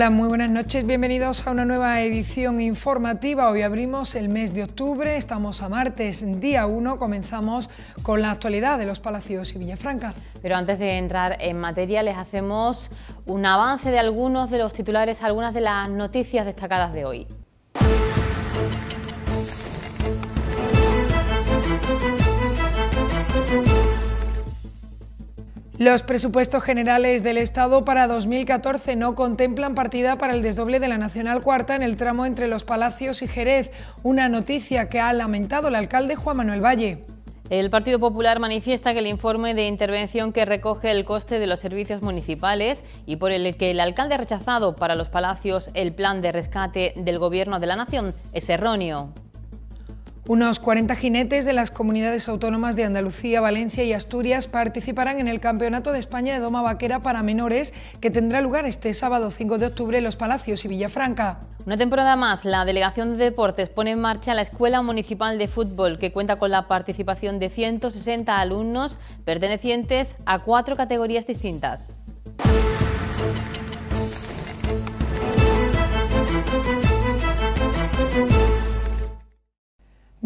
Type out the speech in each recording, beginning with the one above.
Hola, muy buenas noches. Bienvenidos a una nueva edición informativa. Hoy abrimos el mes de octubre, estamos a martes, día 1. Comenzamos con la actualidad de los Palacios y Villafranca. Pero antes de entrar en materia, les hacemos un avance de algunos de los titulares, algunas de las noticias destacadas de hoy. Los presupuestos generales del Estado para 2014 no contemplan partida para el desdoble de la Nacional Cuarta en el tramo entre Los Palacios y Jerez, una noticia que ha lamentado el alcalde Juan Manuel Valle. El Partido Popular manifiesta que el informe de intervención que recoge el coste de los servicios municipales y por el que el alcalde ha rechazado para los palacios el plan de rescate del Gobierno de la Nación es erróneo. Unos 40 jinetes de las comunidades autónomas de Andalucía, Valencia y Asturias participarán en el Campeonato de España de Doma Vaquera para Menores que tendrá lugar este sábado 5 de octubre en Los Palacios y Villafranca. Una temporada más, la Delegación de Deportes pone en marcha la Escuela Municipal de Fútbol, que cuenta con la participación de 160 alumnos pertenecientes a cuatro categorías distintas.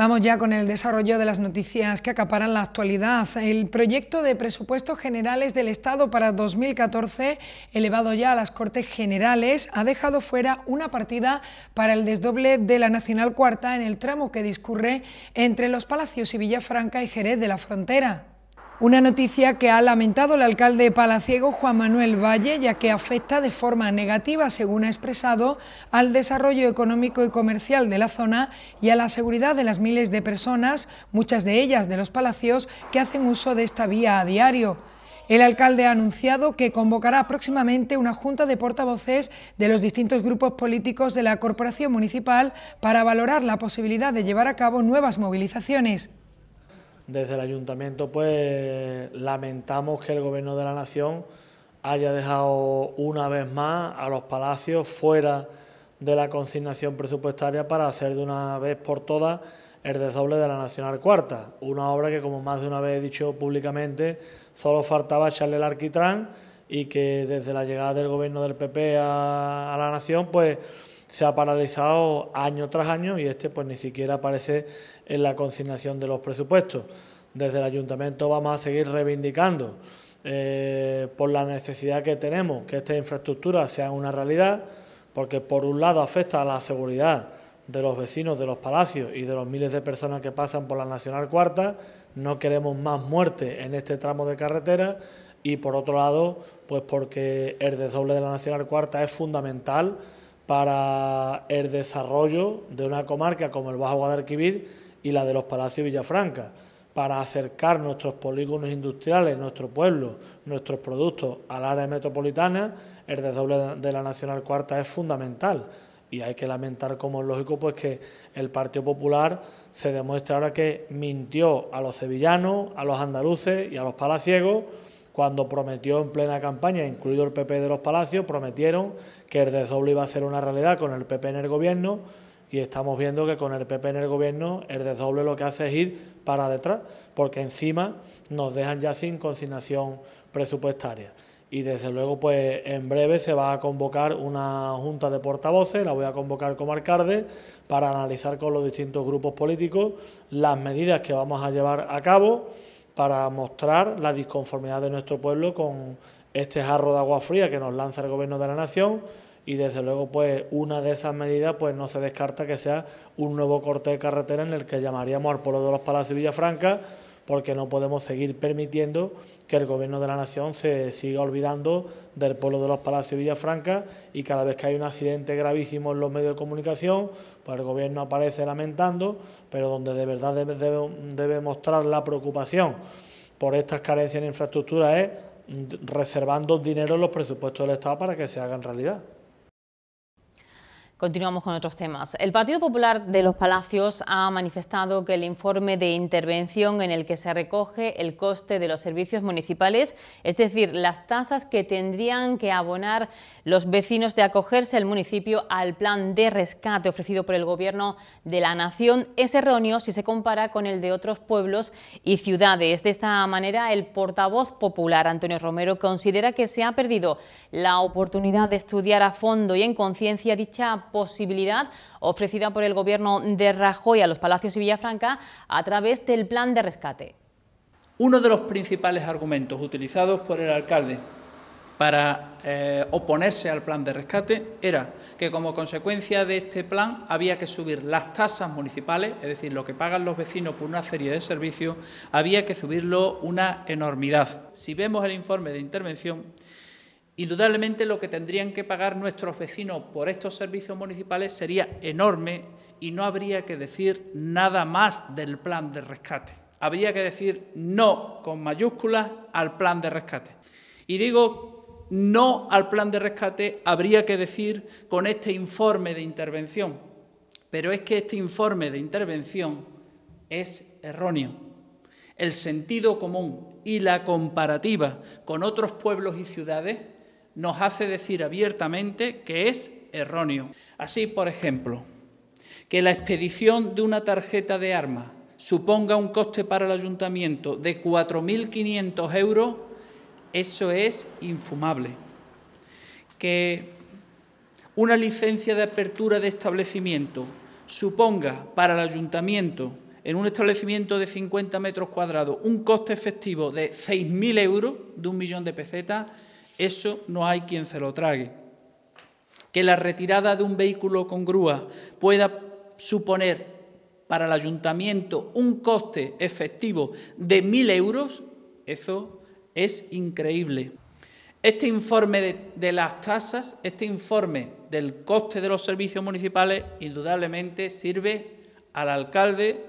Vamos ya con el desarrollo de las noticias que acaparan la actualidad. El proyecto de presupuestos generales del Estado para 2014, elevado ya a las Cortes Generales, ha dejado fuera una partida para el desdoble de la Nacional Cuarta en el tramo que discurre entre los Palacios y Villafranca y Jerez de la Frontera. Una noticia que ha lamentado el alcalde palaciego Juan Manuel Valle, ya que afecta de forma negativa, según ha expresado, al desarrollo económico y comercial de la zona y a la seguridad de las miles de personas, muchas de ellas de los palacios, que hacen uso de esta vía a diario. El alcalde ha anunciado que convocará próximamente una junta de portavoces de los distintos grupos políticos de la Corporación Municipal para valorar la posibilidad de llevar a cabo nuevas movilizaciones desde el ayuntamiento pues lamentamos que el gobierno de la nación haya dejado una vez más a los palacios fuera de la consignación presupuestaria para hacer de una vez por todas el desdoble de la Nacional Cuarta, una obra que como más de una vez he dicho públicamente, solo faltaba echarle el arquitrán y que desde la llegada del gobierno del PP a, la nación pues se ha paralizado año tras año y este pues ni siquiera parece en la consignación de los presupuestos. Desde el ayuntamiento vamos a seguir reivindicando eh, por la necesidad que tenemos que esta infraestructura sea una realidad, porque por un lado afecta a la seguridad de los vecinos de los palacios y de los miles de personas que pasan por la Nacional Cuarta, no queremos más muerte en este tramo de carretera y por otro lado, pues porque el desdoble de la Nacional Cuarta es fundamental para el desarrollo de una comarca como el Bajo Guadalquivir, y la de los Palacios Villafranca, para acercar nuestros polígonos industriales, nuestro pueblo, nuestros productos al área metropolitana, el desdoble de la Nacional Cuarta es fundamental. Y hay que lamentar, como es lógico, pues que el Partido Popular se demuestra ahora que mintió a los sevillanos, a los andaluces y a los palaciegos cuando prometió en plena campaña, incluido el PP de los Palacios, prometieron que el desdoble iba a ser una realidad con el PP en el gobierno y estamos viendo que con el PP en el gobierno el desdoble lo que hace es ir para detrás, porque encima nos dejan ya sin consignación presupuestaria. Y desde luego, pues en breve se va a convocar una junta de portavoces, la voy a convocar como alcalde, para analizar con los distintos grupos políticos las medidas que vamos a llevar a cabo para mostrar la disconformidad de nuestro pueblo con este jarro de agua fría que nos lanza el Gobierno de la Nación y desde luego pues una de esas medidas pues no se descarta que sea un nuevo corte de carretera en el que llamaríamos al pueblo de los Palacios de Villafranca porque no podemos seguir permitiendo que el gobierno de la nación se siga olvidando del pueblo de los Palacios de Villafranca y cada vez que hay un accidente gravísimo en los medios de comunicación, pues el gobierno aparece lamentando, pero donde de verdad debe, mostrar la preocupación por estas carencias en infraestructura es reservando dinero en los presupuestos del Estado para que se hagan realidad. Continuamos con otros temas. El Partido Popular de los Palacios ha manifestado que el informe de intervención en el que se recoge el coste de los servicios municipales, es decir, las tasas que tendrían que abonar los vecinos de acogerse el municipio al plan de rescate ofrecido por el Gobierno de la Nación, es erróneo si se compara con el de otros pueblos y ciudades. De esta manera, el portavoz popular, Antonio Romero, considera que se ha perdido la oportunidad de estudiar a fondo y en conciencia dicha posibilidad ofrecida por el gobierno de Rajoy a los Palacios y Villafranca a través del plan de rescate. Uno de los principales argumentos utilizados por el alcalde para eh, oponerse al plan de rescate era que como consecuencia de este plan había que subir las tasas municipales, es decir, lo que pagan los vecinos por una serie de servicios, había que subirlo una enormidad. Si vemos el informe de intervención, Indudablemente lo que tendrían que pagar nuestros vecinos por estos servicios municipales sería enorme y no habría que decir nada más del plan de rescate. Habría que decir no con mayúsculas al plan de rescate. Y digo no al plan de rescate, habría que decir con este informe de intervención. Pero es que este informe de intervención es erróneo. El sentido común y la comparativa con otros pueblos y ciudades nos hace decir abiertamente que es erróneo. Así, por ejemplo, que la expedición de una tarjeta de armas suponga un coste para el ayuntamiento de 4.500 euros, eso es infumable. Que una licencia de apertura de establecimiento suponga para el ayuntamiento en un establecimiento de 50 metros cuadrados un coste efectivo de 6.000 euros, de un millón de pesetas, eso no hay quien se lo trague. Que la retirada de un vehículo con grúa pueda suponer para el ayuntamiento un coste efectivo de mil euros, eso es increíble. Este informe de, de, las tasas, este informe del coste de los servicios municipales, indudablemente sirve al alcalde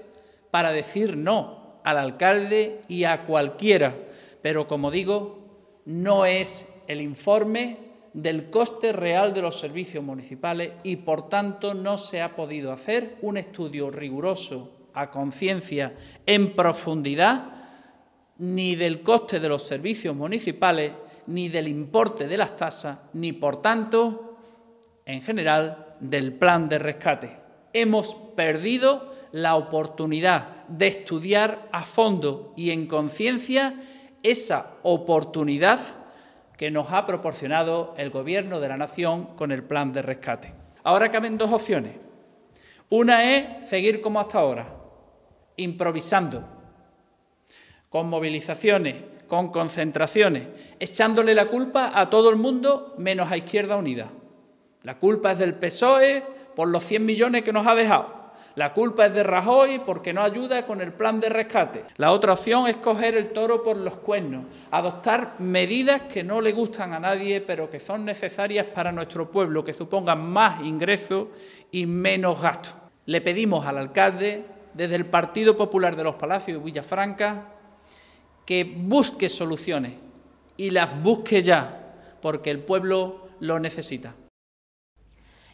para decir no, al alcalde y a cualquiera. Pero como digo, no es el informe del coste real de los servicios municipales y, por tanto, no se ha podido hacer un estudio riguroso, a conciencia, en profundidad, ni del coste de los servicios municipales, ni del importe de las tasas, ni, por tanto, en general, del plan de rescate. Hemos perdido la oportunidad de estudiar a fondo y en conciencia esa oportunidad que nos ha proporcionado el Gobierno de la Nación con el plan de rescate. Ahora caben dos opciones. Una es seguir como hasta ahora, improvisando, con movilizaciones, con concentraciones, echándole la culpa a todo el mundo menos a Izquierda Unida. La culpa es del PSOE por los 100 millones que nos ha dejado. La culpa es de Rajoy porque no ayuda con el plan de rescate. La otra opción es coger el toro por los cuernos, adoptar medidas que no le gustan a nadie, pero que son necesarias para nuestro pueblo, que supongan más ingresos y menos gastos. Le pedimos al alcalde, desde el Partido Popular de los Palacios de Villafranca, que busque soluciones y las busque ya, porque el pueblo lo necesita.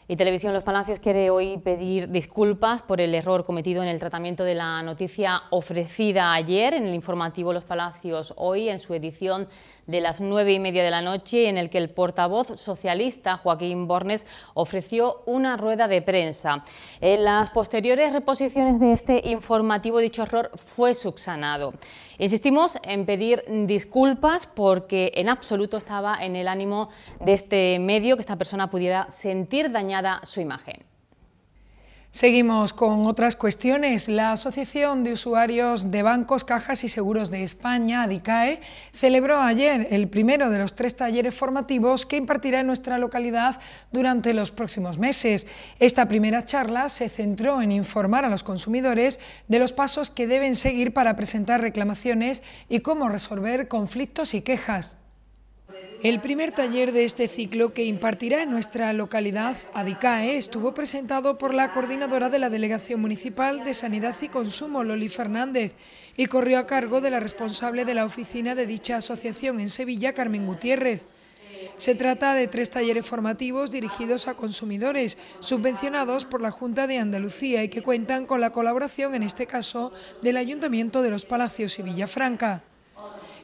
Y Televisión Los Palacios quiere hoy pedir disculpas por el error cometido en el tratamiento de la noticia ofrecida ayer en el informativo Los Palacios hoy en su edición de las nueve y media de la noche en el que el portavoz socialista Joaquín Bornes ofreció una rueda de prensa. En las posteriores reposiciones de este informativo dicho error fue subsanado. Insistimos en pedir disculpas porque en absoluto estaba en el ánimo de este medio que esta persona pudiera sentir dañada su imagen. Seguimos con otras cuestiones. La Asociación de Usuarios de Bancos, Cajas y Seguros de España, ADICAE, celebró ayer el primero de los tres talleres formativos que impartirá en nuestra localidad durante los próximos meses. Esta primera charla se centró en informar a los consumidores de los pasos que deben seguir para presentar reclamaciones y cómo resolver conflictos y quejas. El primer taller de este ciclo que impartirá en nuestra localidad, Adicae, estuvo presentado por la coordinadora de la Delegación Municipal de Sanidad y Consumo, Loli Fernández, y corrió a cargo de la responsable de la oficina de dicha asociación en Sevilla, Carmen Gutiérrez. Se trata de tres talleres formativos dirigidos a consumidores, subvencionados por la Junta de Andalucía y que cuentan con la colaboración, en este caso, del Ayuntamiento de los Palacios y Villafranca.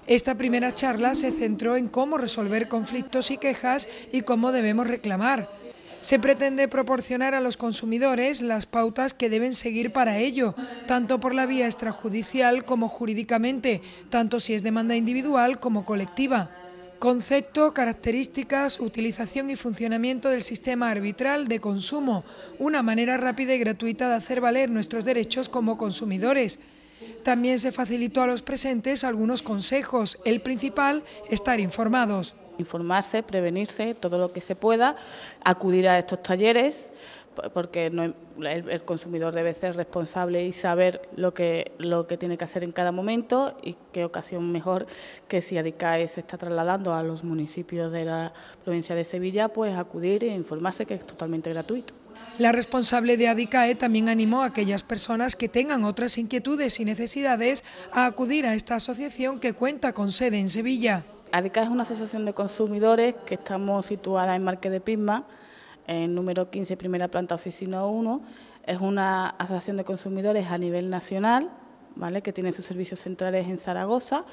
Esta primera charla se centró en cómo resolver conflictos y quejas y cómo debemos reclamar. Se pretende proporcionar a los consumidores las pautas que deben seguir para ello, tanto por la vía extrajudicial como jurídicamente, tanto si es demanda individual como colectiva. Concepto, características, utilización y funcionamiento del sistema arbitral de consumo, una manera rápida y gratuita de hacer valer nuestros derechos como consumidores. También se facilitó a los presentes algunos consejos, el principal, estar informados. Informarse, prevenirse, todo lo que se pueda, acudir a estos talleres, porque no, em, el, consumidor debe ser responsable y saber lo que, lo que tiene que hacer en cada momento y qué ocasión mejor que si ADICAE se está trasladando a los municipios de la provincia de Sevilla, pues acudir e informarse que es totalmente gratuito. La responsable de ADICAE también animó a aquellas personas que tengan otras inquietudes y necesidades a acudir a esta asociación que cuenta con sede en Sevilla. ADICAE es una asociación de consumidores que estamos situada en Marque de Pisma, en número 15, primera planta, oficina 1. Es una asociación de consumidores a nivel nacional, ¿vale? que tiene sus servicios centrales en Zaragoza.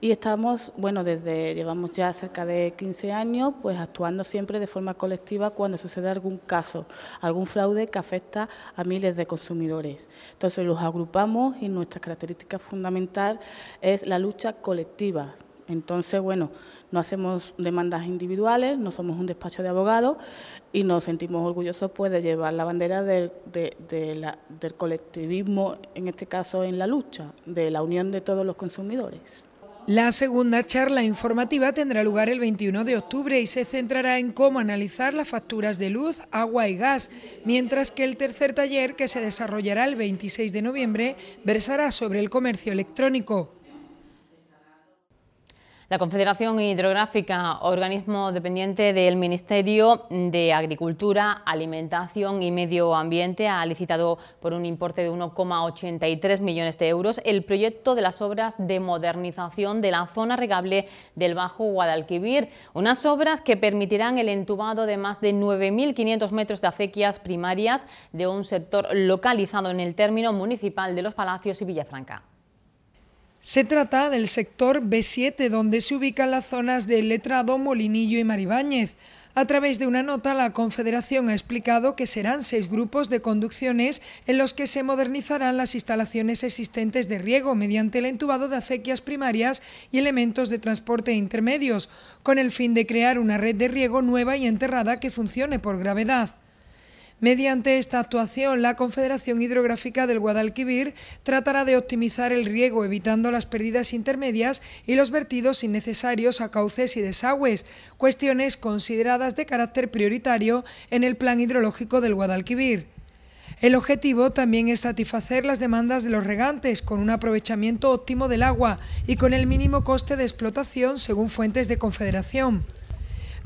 Y estamos, bueno, desde llevamos ya cerca de 15 años, pues actuando siempre de forma colectiva cuando sucede algún caso, algún fraude que afecta a miles de consumidores. Entonces los agrupamos y nuestra característica fundamental es la lucha colectiva. Entonces, bueno, no hacemos demandas individuales, no somos un despacho de abogados y nos sentimos orgullosos pues, de llevar la bandera del colectivismo, en este caso en la lucha, de la unión de todos los consumidores. La segunda charla informativa tendrá lugar el 21 de octubre y se centrará en cómo analizar las facturas de luz, agua y gas, mientras que el tercer taller, que se desarrollará el 26 de noviembre, versará sobre el comercio electrónico. La Confederación Hidrográfica, organismo dependiente del Ministerio de Agricultura, Alimentación y Medio Ambiente, ha licitado por un importe de 1,83 millones de euros el proyecto de las obras de modernización de la zona regable del Bajo Guadalquivir, unas obras que permitirán el entubado de más de 9.500 metros de acequias primarias de un sector localizado en el término municipal de Los Palacios y Villafranca. Se trata del sector B7, donde se ubican las zonas de Letrado, Molinillo y Maribáñez. A través de una nota, la Confederación ha explicado que serán seis grupos de conducciones en los que se modernizarán las instalaciones existentes de riego mediante el entubado de acequias primarias y elementos de transporte intermedios, con el fin de crear una red de riego nueva y enterrada que funcione por gravedad. Mediante esta actuación, la Confederación Hidrográfica del Guadalquivir tratará de optimizar el riego, evitando las pérdidas intermedias y los vertidos innecesarios a cauces y desagües, cuestiones consideradas de carácter prioritario en el Plan Hidrológico del Guadalquivir. El objetivo también es satisfacer las demandas de los regantes con un aprovechamiento óptimo del agua y con el mínimo coste de explotación según fuentes de confederación.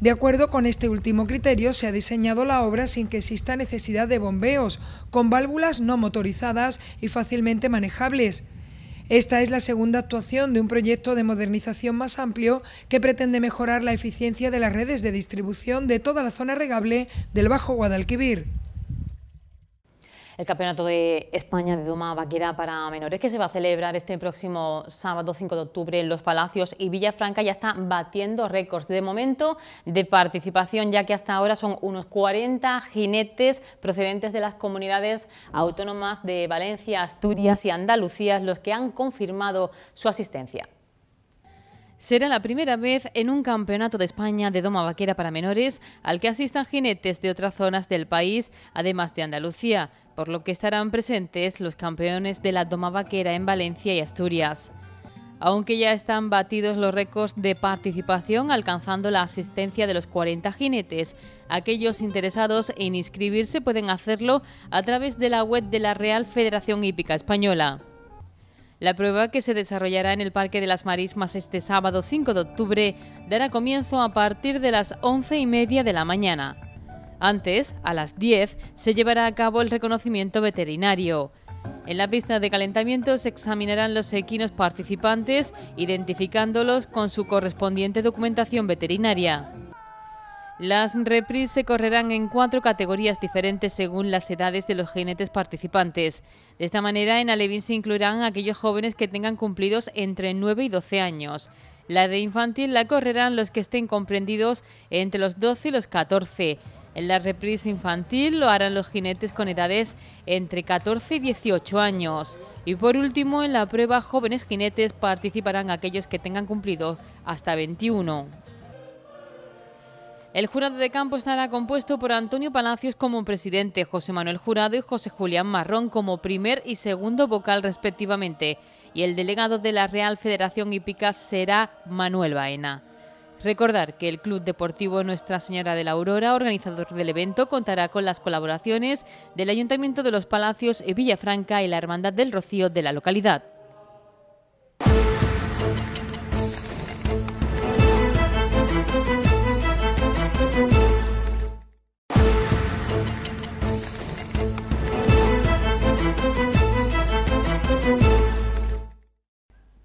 De acuerdo con este último criterio, se ha diseñado la obra sin que exista necesidad de bombeos, con válvulas no motorizadas y fácilmente manejables. Esta es la segunda actuación de un proyecto de modernización más amplio que pretende mejorar la eficiencia de las redes de distribución de toda la zona regable del Bajo Guadalquivir. El Campeonato de España de Doma Vaquera para menores que se va a celebrar este próximo sábado 5 de octubre en Los Palacios y Villafranca ya está batiendo récords de momento de participación ya que hasta ahora son unos 40 jinetes procedentes de las comunidades autónomas de Valencia, Asturias y Andalucía los que han confirmado su asistencia. Será la primera vez en un campeonato de España de doma vaquera para menores al que asistan jinetes de otras zonas del país, además de Andalucía, por lo que estarán presentes los campeones de la doma vaquera en Valencia y Asturias. Aunque ya están batidos los récords de participación, alcanzando la asistencia de los 40 jinetes, aquellos interesados en inscribirse pueden hacerlo a través de la web de la Real Federación Hípica Española. La prueba que se desarrollará en el Parque de las Marismas este sábado 5 de octubre dará comienzo a partir de las 11 y media de la mañana. Antes, a las 10, se llevará a cabo el reconocimiento veterinario. En la pista de calentamiento se examinarán los equinos participantes, identificándolos con su correspondiente documentación veterinaria. Las reprises se correrán en cuatro categorías diferentes según las edades de los jinetes participantes. De esta manera, en Alevín se incluirán aquellos jóvenes que tengan cumplidos entre 9 y 12 años. La de infantil la correrán los que estén comprendidos entre los 12 y los 14. En la reprise infantil lo harán los jinetes con edades entre 14 y 18 años. Y por último, en la prueba jóvenes jinetes participarán aquellos que tengan cumplido hasta 21. El jurado de campo estará compuesto por Antonio Palacios como presidente, José Manuel Jurado y José Julián Marrón como primer y segundo vocal respectivamente, y el delegado de la Real Federación Hípica será Manuel Baena. Recordar que el Club Deportivo Nuestra Señora de la Aurora, organizador del evento, contará con las colaboraciones del Ayuntamiento de los Palacios y Villafranca y la Hermandad del Rocío de la localidad.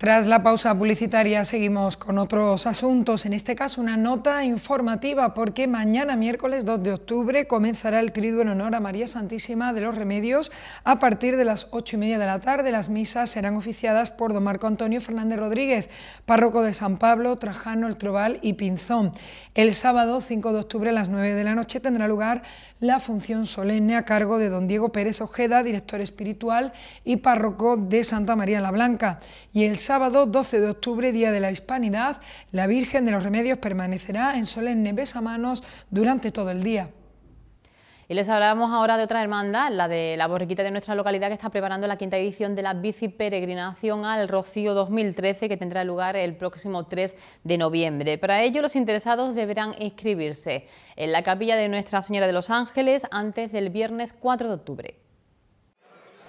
Tras la pausa publicitaria seguimos con otros asuntos, en este caso una nota informativa porque mañana miércoles 2 de octubre comenzará el triduo en honor a María Santísima de los Remedios a partir de las 8 y media de la tarde. Las misas serán oficiadas por don Marco Antonio Fernández Rodríguez, párroco de San Pablo, Trajano, El Trobal y Pinzón. El sábado 5 de octubre a las 9 de la noche tendrá lugar la función solemne a cargo de don Diego Pérez Ojeda, director espiritual y párroco de Santa María la Blanca. Y el sábado sábado 12 de octubre, Día de la Hispanidad, la Virgen de los Remedios permanecerá en solemne besamanos durante todo el día. Y les hablamos ahora de otra hermandad, la de la borriquita de nuestra localidad, que está preparando la quinta edición de la bici peregrinación al Rocío 2013, que tendrá lugar el próximo 3 de noviembre. Para ello, los interesados deberán inscribirse en la capilla de Nuestra Señora de los Ángeles antes del viernes 4 de octubre.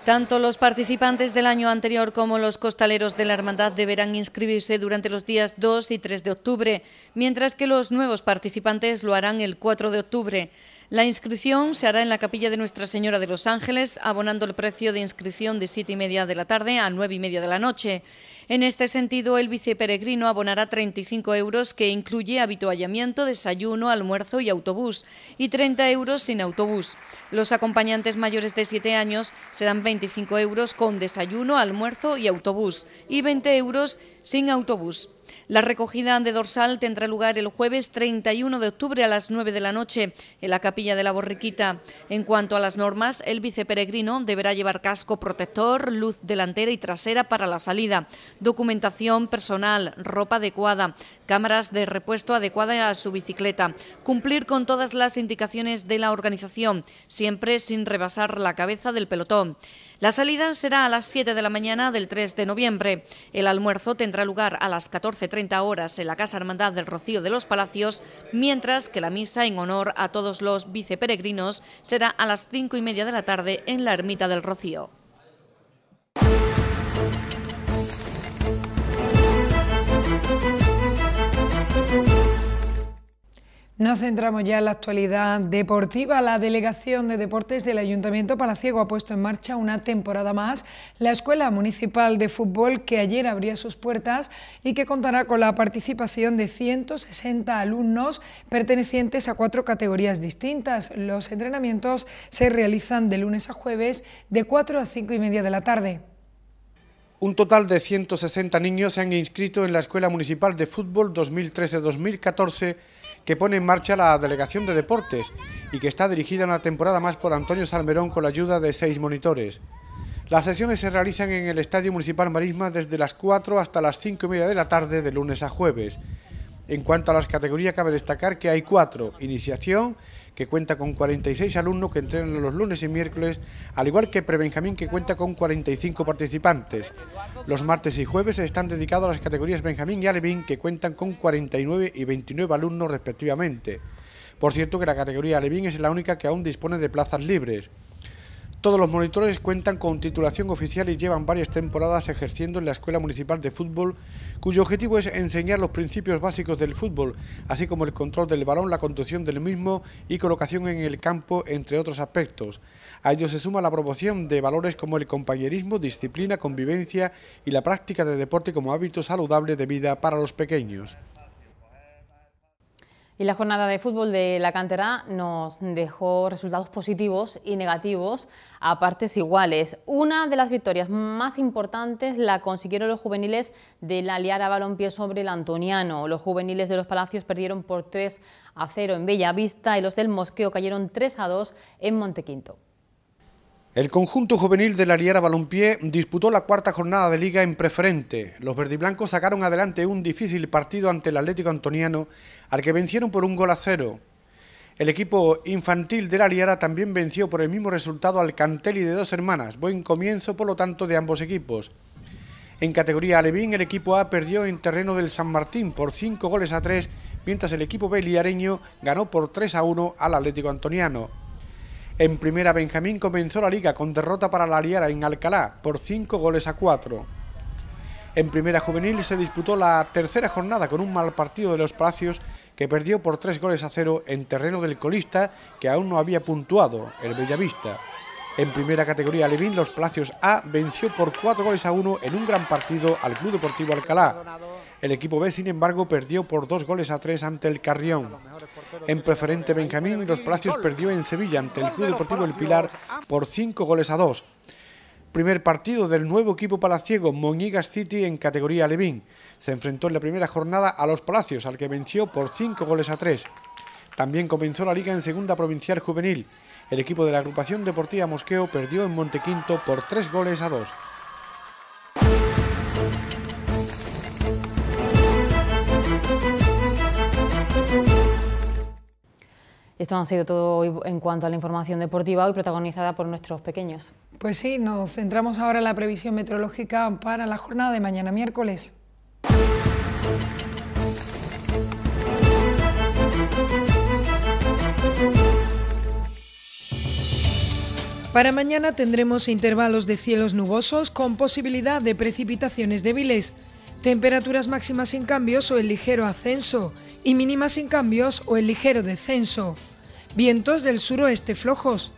Tanto los participantes del año anterior como los costaleros de la Hermandad deberán inscribirse durante los días 2 y 3 de octubre, mientras que los nuevos participantes lo harán el 4 de octubre. La inscripción se hará en la capilla de Nuestra Señora de los Ángeles, abonando el precio de inscripción de siete y media de la tarde a nueve y media de la noche. En este sentido, el viceperegrino abonará 35 euros que incluye habituallamiento, desayuno, almuerzo y autobús, y 30 euros sin autobús. Los acompañantes mayores de 7 años serán 25 euros con desayuno, almuerzo y autobús, y 20 euros sin autobús. La recogida de dorsal tendrá lugar el jueves 31 de octubre a las 9 de la noche en la capilla de la Borriquita. En cuanto a las normas, el viceperegrino deberá llevar casco protector, luz delantera y trasera para la salida, documentación personal, ropa adecuada, cámaras de repuesto adecuada a su bicicleta, cumplir con todas las indicaciones de la organización, siempre sin rebasar la cabeza del pelotón. La salida será a las 7 de la mañana del 3 de noviembre. El almuerzo tendrá lugar a las 14.30 horas en la Casa Hermandad del Rocío de los Palacios, mientras que la misa en honor a todos los viceperegrinos será a las 5 y media de la tarde en la Ermita del Rocío. No centramos ya en la actualidad deportiva. La Delegación de Deportes del Ayuntamiento Palaciego ha puesto en marcha una temporada más la Escuela Municipal de Fútbol que ayer abría sus puertas y que contará con la participación de 160 alumnos pertenecientes a cuatro categorías distintas. Los entrenamientos se realizan de lunes a jueves de 4 a 5 y media de la tarde. Un total de 160 niños se han inscrito en la Escuela Municipal de Fútbol 2013-2014 que pone en marcha la Delegación de Deportes y que está dirigida una temporada más por Antonio Salmerón con la ayuda de seis monitores. Las sesiones se realizan en el Estadio Municipal Marisma desde las 4 hasta las 5 y media de la tarde de lunes a jueves. En cuanto a las categorías, cabe destacar que hay cuatro. Iniciación, que cuenta con 46 alumnos que entrenan los lunes y miércoles, al igual que Prebenjamín, que cuenta con 45 participantes. Los martes y jueves están dedicados a las categorías Benjamín y Alevín, que cuentan con 49 y 29 alumnos respectivamente. Por cierto que la categoría Alevín es la única que aún dispone de plazas libres. Todos los monitores cuentan con titulación oficial y llevan varias temporadas ejerciendo en la Escuela Municipal de Fútbol, cuyo objetivo es enseñar los principios básicos del fútbol, así como el control del balón, la conducción del mismo y colocación en el campo, entre otros aspectos. A ello se suma la promoción de valores como el compañerismo, disciplina, convivencia y la práctica de deporte como hábito saludable de vida para los pequeños. Y la jornada de fútbol de la cantera nos dejó resultados positivos y negativos a partes iguales. Una de las victorias más importantes la consiguieron los juveniles de la Liara Balompié sobre el Antoniano. Los juveniles de los Palacios perdieron por 3 a 0 en Bellavista y los del Mosqueo cayeron 3 a 2 en Montequinto. El conjunto juvenil de la Liera Balompié disputó la cuarta jornada de liga en preferente. Los verdiblancos sacaron adelante un difícil partido ante el Atlético Antoniano, al que vencieron por un gol a cero. El equipo infantil de la Liera también venció por el mismo resultado al Cantelli de dos hermanas, buen comienzo por lo tanto de ambos equipos. En categoría Alevín, el equipo A perdió en terreno del San Martín por cinco goles a tres, mientras el equipo B liareño ganó por 3 a 1 al Atlético Antoniano. En primera, Benjamín comenzó la liga con derrota para la Liara en Alcalá por 5 goles a 4. En primera juvenil se disputó la tercera jornada con un mal partido de los Palacios que perdió por 3 goles a 0 en terreno del colista que aún no había puntuado, el Bellavista. En primera categoría Levín, los Palacios A venció por 4 goles a 1 en un gran partido al Club Deportivo Alcalá. El equipo B, sin embargo, perdió por dos goles a tres ante el Carrión. En preferente Benjamín, los Palacios perdió en Sevilla ante el Club Deportivo El Pilar por cinco goles a dos. Primer partido del nuevo equipo palaciego, Moñigas City, en categoría Levín. Se enfrentó en la primera jornada a los Palacios, al que venció por cinco goles a tres. También comenzó la liga en segunda provincial juvenil. El equipo de la agrupación deportiva Mosqueo perdió en Montequinto por tres goles a dos. esto ha sido todo hoy en cuanto a la información deportiva, hoy protagonizada por nuestros pequeños. Pues sí, nos centramos ahora en la previsión meteorológica para la jornada de mañana miércoles. Para mañana tendremos intervalos de cielos nubosos con posibilidad de precipitaciones débiles. Temperaturas máximas sin cambios o el ligero ascenso y mínimas sin cambios o el ligero descenso. Vientos del suroeste flojos.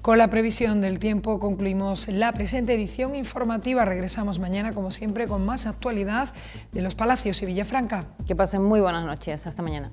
Con la previsión del tiempo concluimos la presente edición informativa. Regresamos mañana, como siempre, con más actualidad de los Palacios y Villafranca. Que pasen muy buenas noches. Hasta mañana.